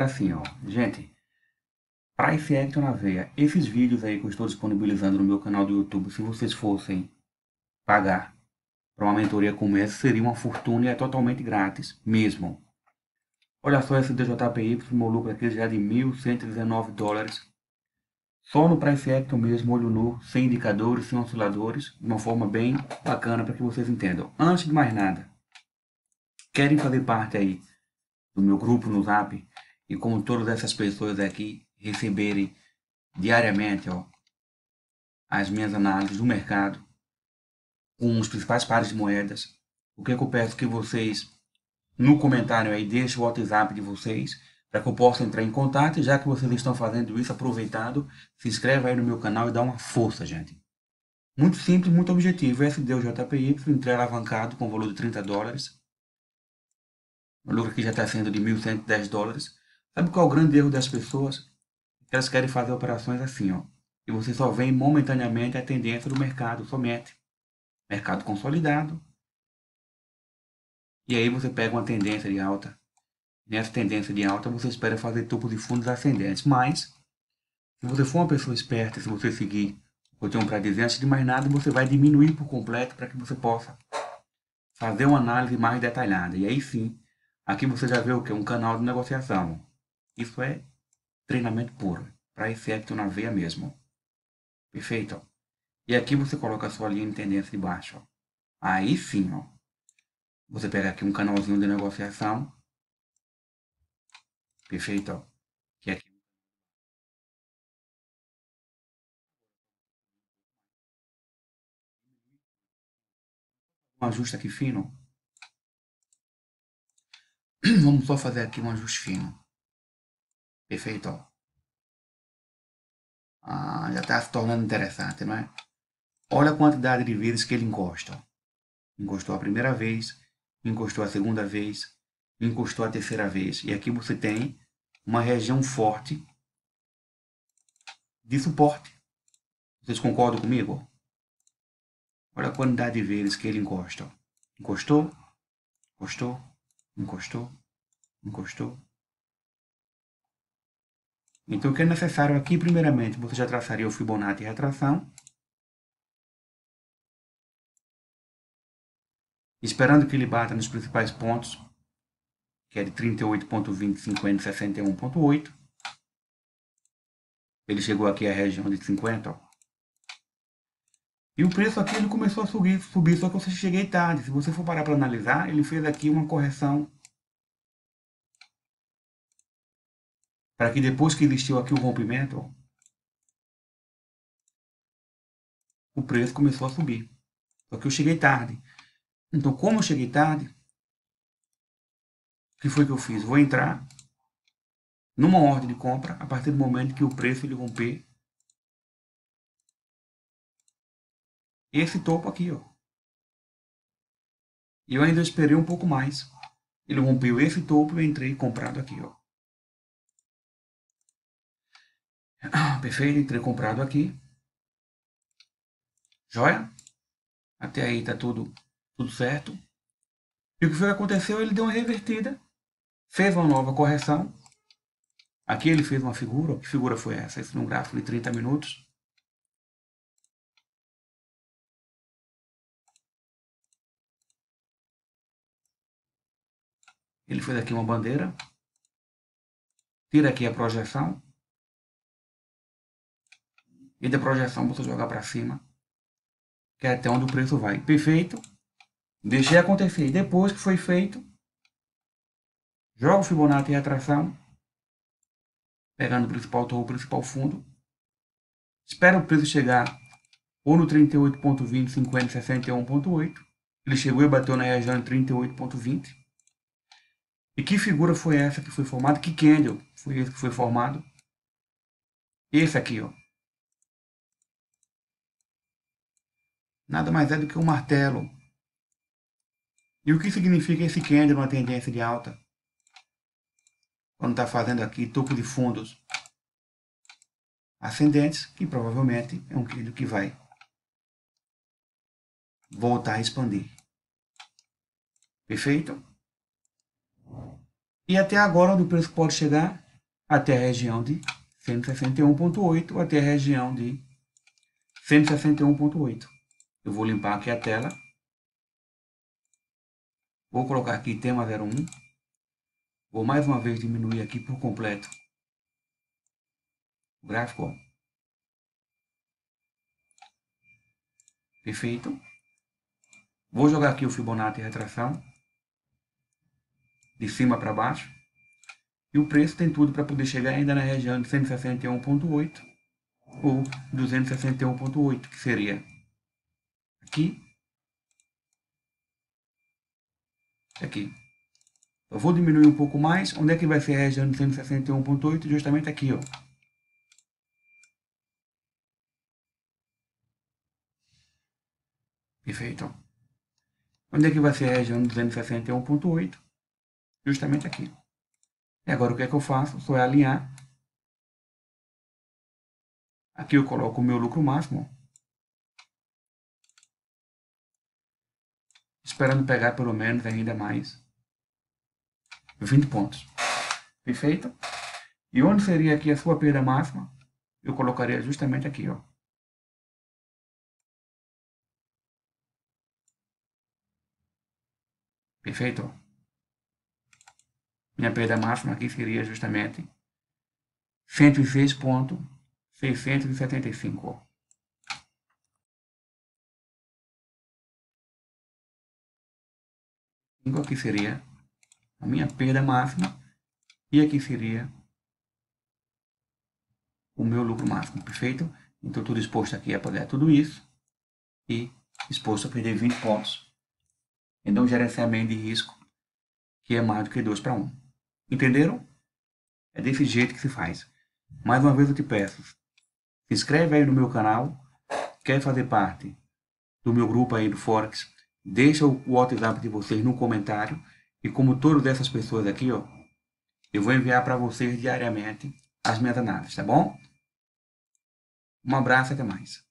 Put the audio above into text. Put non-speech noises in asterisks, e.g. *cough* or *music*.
Agora sim, ó. Gente, Price Action na veia. Esses vídeos aí que eu estou disponibilizando no meu canal do YouTube, se vocês fossem pagar para uma mentoria como essa, seria uma fortuna e é totalmente grátis, mesmo. Olha só esse DJPY, meu lucro aqui já é de 1.119 dólares. Só no Price Action mesmo, olho nu, sem indicadores, sem osciladores, de uma forma bem bacana para que vocês entendam. Antes de mais nada, querem fazer parte aí do meu grupo no Zap? e como todas essas pessoas aqui receberem diariamente ó, as minhas análises do mercado com os principais pares de moedas, o que, é que eu peço que vocês no comentário aí deixem o WhatsApp de vocês para que eu possa entrar em contato. E já que vocês estão fazendo isso, aproveitado, se inscreve aí no meu canal e dá uma força, gente. Muito simples, muito objetivo. JPY entrei alavancado com valor de 30 dólares. O lucro aqui já está sendo de 1.110 dólares. Sabe qual é o grande erro das pessoas? Elas querem fazer operações assim, ó. E você só vê momentaneamente a tendência do mercado, somente. Mercado consolidado. E aí você pega uma tendência de alta. Nessa tendência de alta, você espera fazer topo de fundos ascendentes. Mas, se você for uma pessoa esperta, se você seguir o que eu tenho para dizer, antes de mais nada, você vai diminuir por completo para que você possa fazer uma análise mais detalhada. E aí sim, aqui você já vê o que? Um canal de negociação. Isso é treinamento puro, para efeito na veia mesmo. Perfeito? E aqui você coloca a sua linha de tendência de baixo. Aí sim, ó. Você pega aqui um canalzinho de negociação. Perfeito? E Que aqui um ajuste aqui fino. *clears throat* Vamos só fazer aqui um ajuste fino. Perfeito. Ah, já está se tornando interessante, não é? Olha a quantidade de vezes que ele encosta. Encostou a primeira vez, encostou a segunda vez, encostou a terceira vez. E aqui você tem uma região forte de suporte. Vocês concordam comigo? Olha a quantidade de vezes que ele encosta. Encostou, encostou, encostou, encostou, então, o que é necessário aqui, primeiramente, você já traçaria o Fibonacci retração. Esperando que ele bata nos principais pontos, que é de 38.20, 50, 61.8. Ele chegou aqui à região de 50, ó. E o preço aqui ele começou a subir, subir, só que eu cheguei tarde. Se você for parar para analisar, ele fez aqui uma correção para que depois que existiu aqui o rompimento, o preço começou a subir. Só que eu cheguei tarde. Então, como eu cheguei tarde, o que foi que eu fiz? Vou entrar numa ordem de compra a partir do momento que o preço ele romper esse topo aqui, ó. E eu ainda esperei um pouco mais. Ele rompeu esse topo e eu entrei comprado aqui, ó. Ah, perfeito, entrei comprado aqui. Joia? Até aí tá tudo, tudo certo. E o que foi que aconteceu? Ele deu uma revertida, fez uma nova correção. Aqui ele fez uma figura. Que figura foi essa? Esse num gráfico de 30 minutos. Ele fez aqui uma bandeira. Tira aqui a projeção e da projeção você jogar para cima, que é até onde o preço vai. Perfeito. Deixei acontecer. Depois que foi feito, joga o Fibonacci em atração, pegando o principal topo o principal fundo. Espero o preço chegar ou no 38.20, 50, 61.8. Ele chegou e bateu na região 38.20. E que figura foi essa que foi formada? Que candle foi esse que foi formado? Esse aqui, ó. nada mais é do que um martelo. E o que significa esse candle numa tendência de alta? Quando está fazendo aqui topo de fundos ascendentes, que provavelmente é um candle que vai voltar a expandir. Perfeito? E até agora, onde o preço pode chegar? Até a região de 161.8 até a região de 161.8. Eu vou limpar aqui a tela. Vou colocar aqui tema 01. Vou mais uma vez diminuir aqui por completo o gráfico. Perfeito. Vou jogar aqui o Fibonacci retração. De cima para baixo. E o preço tem tudo para poder chegar ainda na região de 161.8 ou 261.8, que seria Aqui. Aqui. Eu vou diminuir um pouco mais. Onde é que vai ser a região de 161.8? Justamente aqui, ó. Perfeito. Onde é que vai ser a região de 261.8? Justamente aqui. E agora o que é que eu faço? Só é alinhar. Aqui eu coloco o meu lucro máximo. esperando pegar pelo menos ainda mais 20 pontos. Perfeito? E onde seria aqui a sua perda máxima? Eu colocaria justamente aqui, ó. Perfeito? Minha perda máxima aqui seria justamente 106.675. 5 então, aqui seria a minha perda máxima e aqui seria o meu lucro máximo, perfeito? Então, tudo exposto aqui é a pagar tudo isso e exposto a perder 20 pontos. Então, gerenciamento de risco que é mais do que 2 para 1. Entenderam? É desse jeito que se faz. Mais uma vez eu te peço, se inscreve aí no meu canal, quer fazer parte do meu grupo aí do Forex, Deixa o WhatsApp de vocês no comentário. E como todas essas pessoas aqui, ó, eu vou enviar para vocês diariamente as metanaves, tá bom? Um abraço e até mais.